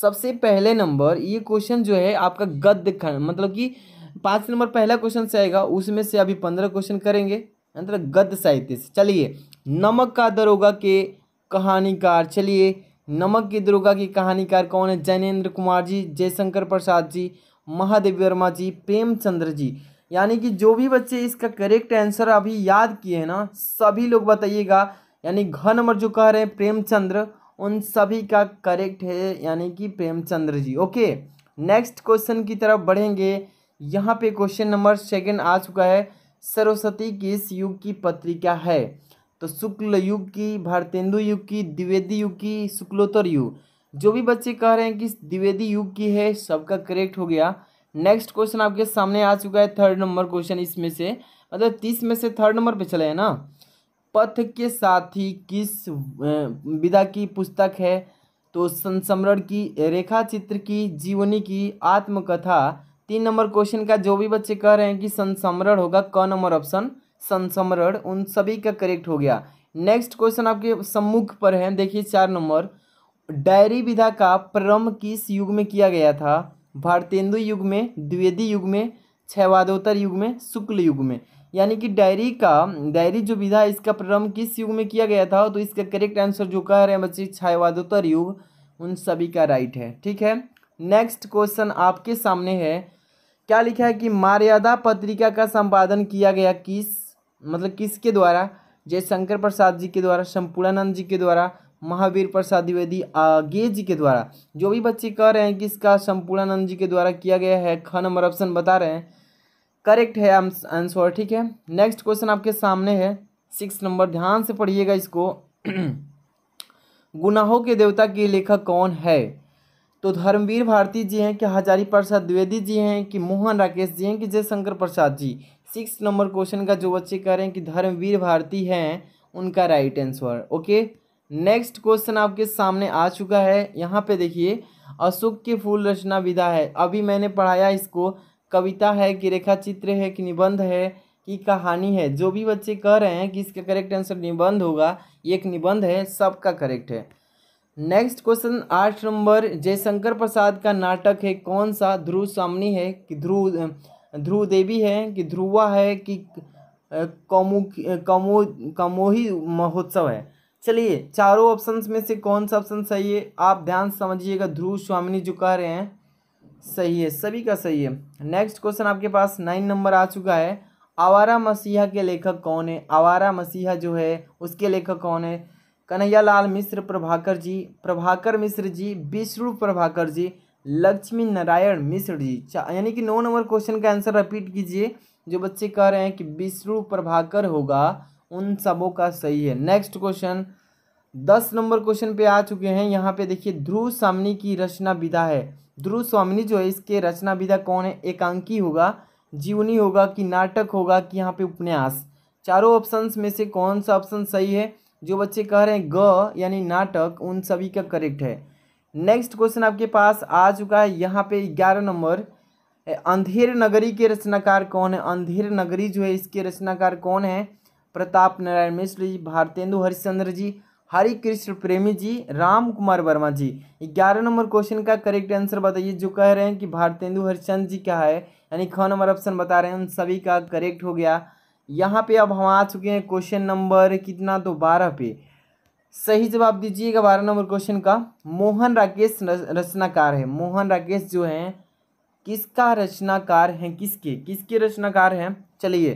सबसे पहले नंबर ये क्वेश्चन जो है आपका गद्य खंड मतलब कि पाँच नंबर पहला क्वेश्चन से आएगा उसमें से अभी पंद्रह क्वेश्चन करेंगे मतलब गद्य साहित्य से चलिए नमक का दरोगा के कहानीकार चलिए नमक की दुर्गा की कहानीकार कौन है जैनेन्द्र कुमार जी जयशंकर प्रसाद जी महादेव वर्मा जी प्रेमचंद्र जी यानी कि जो भी बच्चे इसका करेक्ट आंसर अभी याद किए हैं ना सभी लोग बताइएगा यानी घ नंबर जो कह रहे हैं प्रेमचंद्र उन सभी का करेक्ट है यानी कि Premchandra ji okay next question की तरफ बढ़ेंगे यहाँ पे क्वेश्चन नंबर सेकेंड आ चुका है सरस्वती किस युग की पत्रिका है तो शुक्ल युग की भारतेंदु युग की द्विवेदी युग की शुक्लोत्तर युग जो भी बच्चे कह रहे हैं कि द्विवेदी युग की है सबका करेक्ट हो गया नेक्स्ट क्वेश्चन आपके सामने आ चुका है थर्ड नंबर क्वेश्चन इसमें से मतलब तीस में से थर्ड नंबर पे चले हैं ना पथ के साथ ही किस विधा की पुस्तक है तो संसमरण की रेखा चित्र की जीवनी की आत्मकथा तीन नंबर क्वेश्चन का जो भी बच्चे कह रहे हैं कि संसमरण होगा क नंबर ऑप्शन संसमरण उन सभी का करेक्ट हो गया नेक्स्ट क्वेश्चन आपके सम्मुख पर है देखिए चार नंबर डायरी विधा का प्रारंभ किस युग में किया गया था भारतेंदु युग में द्विवेदी युग में छवादोत्तर युग में शुक्ल युग में यानी कि डायरी का डायरी जो विधा इसका प्रारंभ किस युग में किया गया था तो इसका करेक्ट आंसर जो कह रहे हैं बच्चे छायवादोत्तर युग उन सभी का राइट है ठीक है नेक्स्ट क्वेश्चन आपके सामने है क्या लिखा है कि मर्यादा पत्रिका का संपादन किया गया किस मतलब किसके द्वारा जयशंकर प्रसाद जी के द्वारा संपूर्णानंद जी के द्वारा महावीर प्रसाद द्विवेदी आगे जी के द्वारा जो भी बच्चे कह रहे हैं कि इसका संपूर्णानंद जी के द्वारा किया गया है ख नंबर ऑप्शन बता रहे हैं करेक्ट है आंसर ठीक है नेक्स्ट क्वेश्चन आपके सामने है सिक्स नंबर ध्यान से पढ़िएगा इसको [clears throat] गुनाहों के देवता के लेखक कौन है तो धर्मवीर भारती जी हैं कि हजारी प्रसाद द्विवेदी जी हैं कि मोहन राकेश जी हैं कि Jaishankar Prasad ji six number question का जो बच्चे कह रहे हैं कि धर्मवीर भारती हैं उनका right answer okay next question आपके सामने आ चुका है यहाँ पे देखिए अशोक के फूल रचना विधा है अभी मैंने पढ़ाया इसको कविता है कि रेखा चित्र है कि निबंध है कि कहानी है जो भी बच्चे कह रहे हैं कि इसका करेक्ट आंसर निबंध होगा ये एक निबंध है सबका करेक्ट है नेक्स्ट क्वेश्चन आठ नंबर जयशंकर प्रसाद का नाटक है कौन सा ध्रुव सामनी है कि ध्रुव ध्रुव देवी है कि ध्रुवा है कि कौमु कमो कमोही महोत्सव है चलिए चारों ऑप्शंस में से कौन सा ऑप्शन सही है आप ध्यान समझिएगा ध्रुव स्वामिनी जो कह रहे हैं सही है सभी का सही है नेक्स्ट क्वेश्चन आपके पास नाइन नंबर आ चुका है आवारा मसीहा के लेखक कौन है आवारा मसीहा जो है उसके लेखक कौन है कन्हैया लाल मिश्र प्रभाकर जी प्रभाकर मिश्र जी विष्णु प्रभाकर जी लक्ष्मी नारायण मिश्र जी यानी कि नौ नंबर क्वेश्चन का आंसर रिपीट कीजिए जो बच्चे कह रहे हैं कि विष्णु प्रभाकर होगा उन सबों का सही है नेक्स्ट क्वेश्चन दस नंबर क्वेश्चन पे आ चुके हैं यहाँ पे देखिए ध्रुव स्वामी की रचना विधा है ध्रुव स्वामी जो है इसके रचना विधा कौन है एकांकी होगा जीवनी होगा कि नाटक होगा कि यहाँ पे उपन्यास चारों ऑप्शंस में से कौन सा ऑप्शन सही है जो बच्चे कह रहे हैं ग यानी नाटक उन सभी का करेक्ट है नेक्स्ट क्वेश्चन आपके पास आ चुका है यहाँ पे ग्यारह नंबर अंधेर नगरी के रचनाकार कौन है अंधेर नगरी जो है इसके रचनाकार कौन है प्रताप नारायण मिश्र जी भारतेंदु हरिश्चंद्र जी हरिकृष्ण प्रेमी जी राम कुमार वर्मा जी ग्यारह नंबर क्वेश्चन का करेक्ट आंसर बताइए जो कह रहे हैं कि भारतेंदु हरिश्चंद्र जी क्या है यानी ख नंबर ऑप्शन बता रहे हैं उन सभी का करेक्ट हो गया यहाँ पे अब हम आ चुके हैं क्वेश्चन नंबर कितना तो बारह पे सही जवाब दीजिएगा बारह नंबर क्वेश्चन का मोहन राकेश रचनाकार है मोहन राकेश जो हैं किसका रचनाकार है किसके किसके रचनाकार हैं चलिए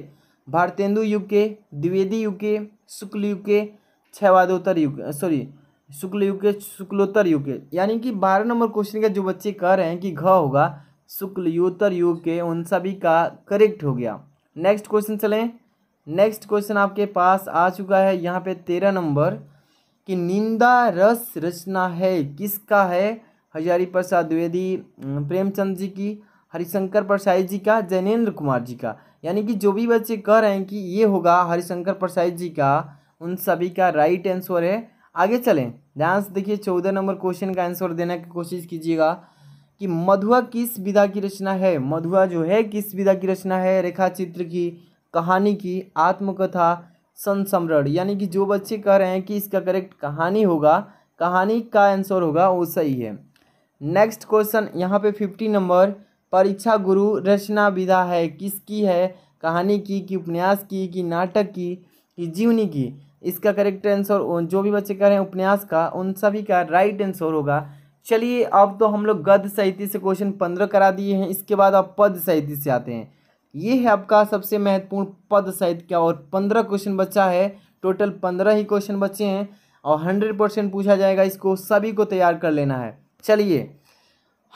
भारतेंदु युग के द्विवेदी युग के शुक्ल युग के छवादोत्तर युग सॉरी शुक्ल युग के शुक्लोत्तर युग के यानी कि बारह नंबर क्वेश्चन का जो बच्चे कह रहे हैं कि घ होगा युत्तर युग के उन सभी का करेक्ट हो गया नेक्स्ट क्वेश्चन चलें नेक्स्ट क्वेश्चन आपके पास आ चुका है यहाँ पे तेरह नंबर कि निंदा रस रचना है किसका है हजारी प्रसाद द्विवेदी प्रेमचंद जी की हरिशंकर प्रसाद जी का जैनेन्द्र कुमार जी का यानी कि जो भी बच्चे कह रहे हैं कि ये होगा हरिशंकर प्रसाद जी का उन सभी का राइट आंसर है आगे चलें ध्यान से देखिए चौदह नंबर क्वेश्चन का आंसर देने की कोशिश कीजिएगा कि मधुआ किस विधा की रचना है मधुआ जो है किस विधा की रचना है रेखा चित्र की कहानी की आत्मकथा संसमरण यानी कि जो बच्चे कह रहे हैं कि इसका करेक्ट कहानी होगा कहानी का आंसर होगा वो सही है नेक्स्ट क्वेश्चन यहाँ पे फिफ्टी नंबर परीक्षा गुरु रचना विधा है किसकी है कहानी की कि उपन्यास की कि नाटक की कि जीवनी की इसका करेक्ट आंसर जो भी बच्चे कह रहे हैं उपन्यास का उन सभी का राइट आंसर होगा चलिए अब तो हम लोग गद्य साहित्य से क्वेश्चन पंद्रह करा दिए हैं इसके बाद अब पद साहित्य से आते हैं ये है आपका सबसे महत्वपूर्ण पद साहित्य क्या और पंद्रह क्वेश्चन बचा है टोटल पंद्रह ही क्वेश्चन बचे हैं और हंड्रेड परसेंट पूछा जाएगा इसको सभी को तैयार कर लेना है चलिए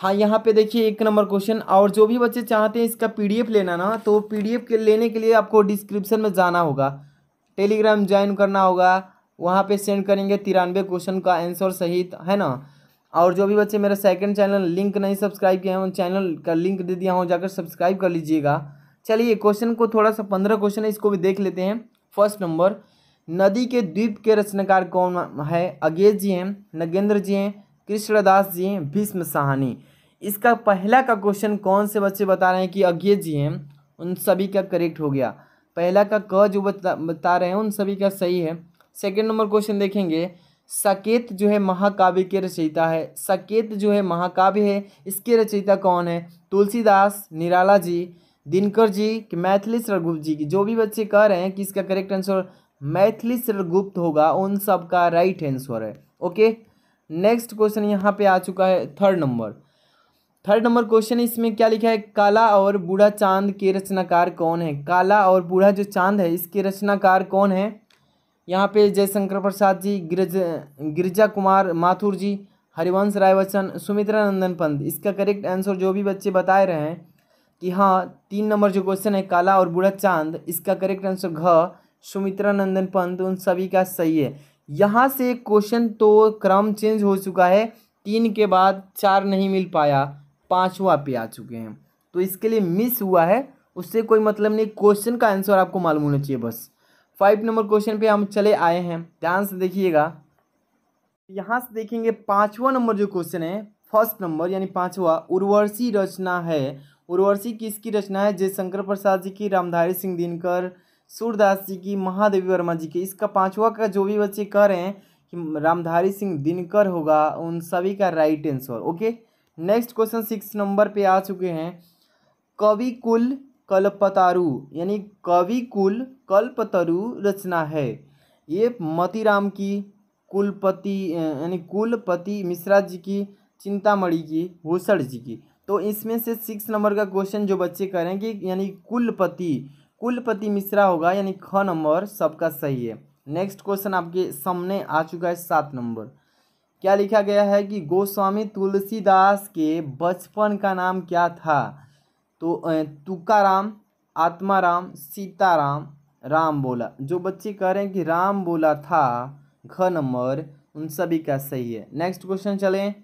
हाँ यहाँ पे देखिए एक नंबर क्वेश्चन और जो भी बच्चे चाहते हैं इसका पी लेना ना तो डी के लेने के लिए आपको डिस्क्रिप्शन में जाना होगा टेलीग्राम ज्वाइन करना होगा वहाँ पर सेंड करेंगे तिरानवे क्वेश्चन का आंसर सहित है ना और जो भी बच्चे मेरा सेकंड चैनल लिंक नहीं सब्सक्राइब किया है उन चैनल का लिंक दे दिया हूँ जाकर सब्सक्राइब कर लीजिएगा चलिए क्वेश्चन को थोड़ा सा पंद्रह क्वेश्चन है इसको भी देख लेते हैं फर्स्ट नंबर नदी के द्वीप के रचनाकार कौन है अगेज जी हैं नगेंद्र जी हैं कृष्णदास जी हैं भीष्म साहनी इसका पहला का क्वेश्चन कौन से बच्चे बता रहे हैं कि अज्ञे जी हैं उन सभी का करेक्ट हो गया पहला का क जो बता बता रहे हैं उन सभी का सही है सेकंड नंबर क्वेश्चन देखेंगे सकेत जो है महाकाव्य के रचयिता है सकेत जो है महाकाव्य है इसके रचयिता कौन है तुलसीदास निराला जी दिनकर जी कि मैथिली सरगुप्त जी की जो भी बच्चे कह रहे हैं कि इसका करेक्ट आंसर मैथिली सरगुप्त होगा उन सब का राइट आंसर है ओके नेक्स्ट क्वेश्चन यहाँ पे आ चुका है third number third number question इसमें क्या लिखा है काला और बूढ़ा चांद के रचनाकार कौन है काला और बूढ़ा जो चांद है इसके रचनाकार कौन है यहाँ पे जयशंकर प्रसाद जी गिरज गिरिजा कुमार माथुर जी हरिवंश राय बच्चन सुमित्रा नंदन पंत इसका करेक्ट आंसर जो भी बच्चे बताए रहे हैं कि हाँ तीन नंबर जो क्वेश्चन है काला और बूढ़ा चांद इसका करेक्ट आंसर घ सुमित्रा नंदन पंत उन सभी का सही है यहाँ से क्वेश्चन तो क्रम चेंज हो चुका है तीन के बाद चार नहीं मिल पाया पाँचवा पे आ चुके हैं तो इसके लिए मिस हुआ है उससे कोई मतलब नहीं क्वेश्चन का आंसर आपको मालूम होना चाहिए बस फाइव नंबर क्वेश्चन पे हम चले आए हैं ध्यान से देखिएगा यहाँ से देखेंगे पाँचवा नंबर जो क्वेश्चन है फर्स्ट नंबर यानी पाँचवा उर्वशी रचना है उर्वशी की इसकी रचना है जयशंकर प्रसाद जी की रामधारी सिंह दिनकर सूरदास जी की महादेवी वर्मा जी की इसका पाँचवा का जो भी बच्चे कह रहे हैं कि रामधारी सिंह दिनकर होगा उन सभी का right answer okay next question six number पे आ चुके हैं कवि कुल कल्पतारु यानी कवि कुल कल्पतरु रचना है ये मतीराम की कुलपति यानी कुलपति मिश्रा जी की चिंतामणि की भूषण जी की तो इसमें से सिक्स नंबर का क्वेश्चन जो बच्चे कि यानी कुलपति कुलपति मिश्रा होगा यानी ख नंबर सबका सही है नेक्स्ट क्वेश्चन आपके सामने आ चुका है सात नंबर क्या लिखा गया है कि गोस्वामी तुलसीदास के बचपन का नाम क्या था तो तुकाराम आत्माराम सीताराम राम बोला जो बच्चे कह रहे हैं कि राम बोला था घ नंबर उन सभी का सही है नेक्स्ट क्वेश्चन चलें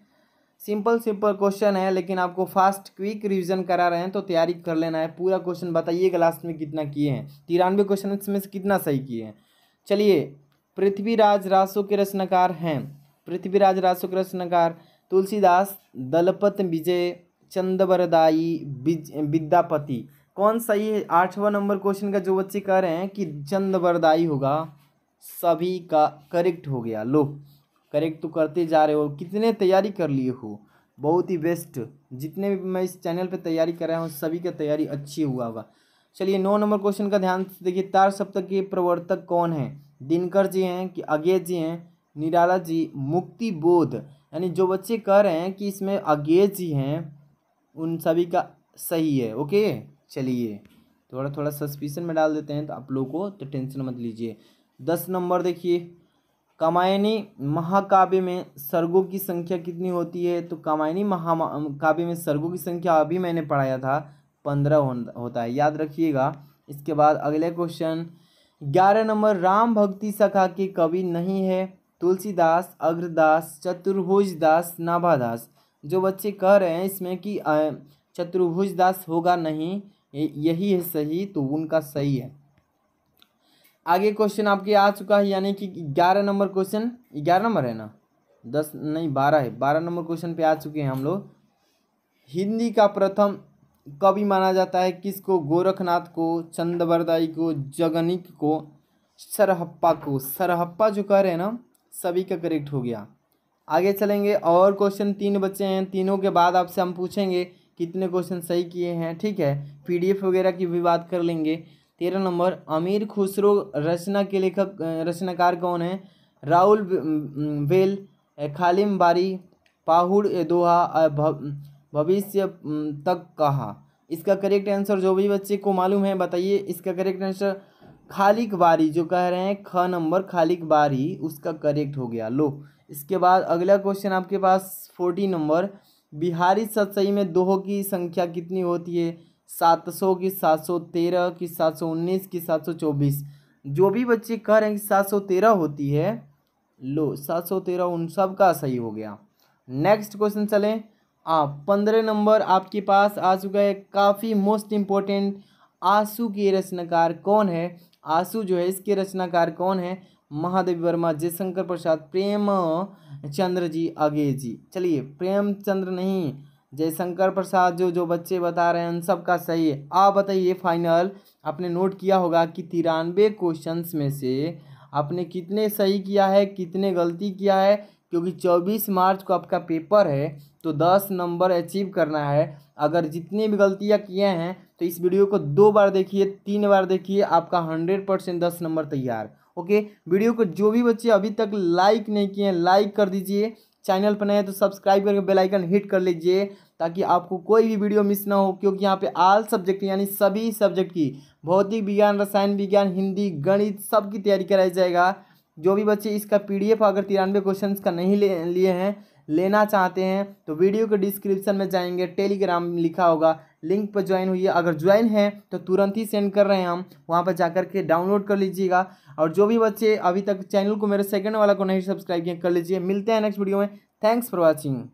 सिंपल सिंपल क्वेश्चन है लेकिन आपको फास्ट क्विक रिवीजन करा रहे हैं तो तैयारी कर लेना है पूरा क्वेश्चन बताइएगा लास्ट में कितना किए हैं तिरानवे क्वेश्चन इसमें से कितना सही किए हैं चलिए पृथ्वीराज रासो के रचनाकार हैं पृथ्वीराज रासो के रचनाकार तुलसीदास दलपत विजय चंदवरदाई विद्यापति कौन सही है आठवां नंबर क्वेश्चन का जो बच्चे कह रहे हैं कि चंदवरदाई होगा सभी का करेक्ट हो गया लो करेक्ट तो करते जा रहे हो कितने तैयारी कर लिए हो बहुत ही बेस्ट जितने भी मैं इस चैनल पे तैयारी कर रहा हूँ सभी का तैयारी अच्छी हुआ हुआ चलिए नौ नंबर क्वेश्चन का ध्यान से देखिए तार सप्तक के प्रवर्तक कौन हैं दिनकर जी हैं कि अगेज जी हैं निराला जी मुक्ति बोध यानी जो बच्चे कह रहे हैं कि इसमें अगेज जी हैं उन सभी का सही है ओके चलिए थोड़ा थोड़ा सस्पिशन में डाल देते हैं तो आप लोगों को तो टेंशन मत लीजिए दस नंबर देखिए कामायनी महाकाव्य में सर्गों की संख्या कितनी होती है तो कामायनी महा काव्य में सर्गों की संख्या अभी मैंने पढ़ाया था पंद्रह होता है याद रखिएगा इसके बाद अगले क्वेश्चन ग्यारह नंबर राम भक्ति सखा के कवि नहीं है तुलसीदास अग्रदास चतुर्भुज दास नाभादास जो बच्चे कह रहे हैं इसमें कि चतुर्भुज दास होगा नहीं यही है सही तो उनका सही है आगे क्वेश्चन आपके आ चुका है यानी कि ग्यारह नंबर क्वेश्चन ग्यारह नंबर है ना दस नहीं बारह है बारह नंबर क्वेश्चन पे आ चुके हैं हम लोग हिंदी का प्रथम कवि माना जाता है किसको गोरखनाथ को चंदबरदाई को जगनिक को सरहप्पा को सरहप्पा जो कह रहे हैं ना सभी का करेक्ट हो गया आगे चलेंगे और क्वेश्चन तीन बच्चे हैं तीनों के बाद आपसे हम पूछेंगे कितने क्वेश्चन सही किए हैं ठीक है पीडीएफ वगैरह की भी बात कर लेंगे तेरह नंबर अमीर खुसरो रचना के लेखक रचनाकार कौन है राहुल वेल खालिम बारी पाहुड़ दोहा भविष्य तक कहा इसका करेक्ट आंसर जो भी बच्चे को मालूम है बताइए इसका करेक्ट आंसर खालिक बारी जो कह रहे हैं ख नंबर खालिक बारी उसका करेक्ट हो गया लो इसके बाद अगला क्वेश्चन आपके पास फोर्टी नंबर बिहारी सतसई में दोहों की संख्या कितनी होती है सात सौ की सात सौ तेरह की सात सौ उन्नीस की सात सौ चौबीस जो भी बच्चे कह रहे हैं कि सात सौ तेरह होती है लो सात सौ तेरह उन सब का सही हो गया नेक्स्ट क्वेश्चन चलें आप पंद्रह नंबर आपके पास आ चुका है काफ़ी मोस्ट इम्पोर्टेंट आंसू के रचनाकार कौन है आंसू जो है इसके रचनाकार कौन है महादेव वर्मा जयशंकर प्रसाद प्रेम चंद्र जी अगे जी चलिए प्रेम चंद्र नहीं जयशंकर प्रसाद जो जो बच्चे बता रहे हैं उन सब का सही है आप बताइए फाइनल आपने नोट किया होगा कि तिरानवे क्वेश्चंस में से आपने कितने सही किया है कितने गलती किया है क्योंकि चौबीस मार्च को आपका पेपर है तो दस नंबर अचीव करना है अगर जितने भी गलतियाँ किए हैं तो इस वीडियो को दो बार देखिए तीन बार देखिए आपका हंड्रेड परसेंट दस नंबर तैयार ओके वीडियो को जो भी बच्चे अभी तक लाइक नहीं किए हैं लाइक कर दीजिए चैनल पर नए हैं तो सब्सक्राइब करके बेल आइकन हिट कर लीजिए ताकि आपको कोई भी वीडियो मिस ना हो क्योंकि यहाँ पे आल सब्जेक्ट यानी सभी सब्जेक्ट की भौतिक विज्ञान रसायन विज्ञान हिंदी गणित सबकी तैयारी कराया जाएगा जो भी बच्चे इसका पीडीएफ अगर तिरानवे क्वेश्चंस का नहीं ले लिए हैं लेना चाहते हैं तो वीडियो के डिस्क्रिप्शन में जाएंगे टेलीग्राम लिखा होगा लिंक पर ज्वाइन हुई है अगर ज्वाइन है तो तुरंत ही सेंड कर रहे हैं हम वहाँ पर जाकर के डाउनलोड कर लीजिएगा और जो भी बच्चे अभी तक चैनल को मेरे सेकंड वाला को नहीं सब्सक्राइब किया कर लीजिए मिलते हैं नेक्स्ट वीडियो में थैंक्स फॉर वॉचिंग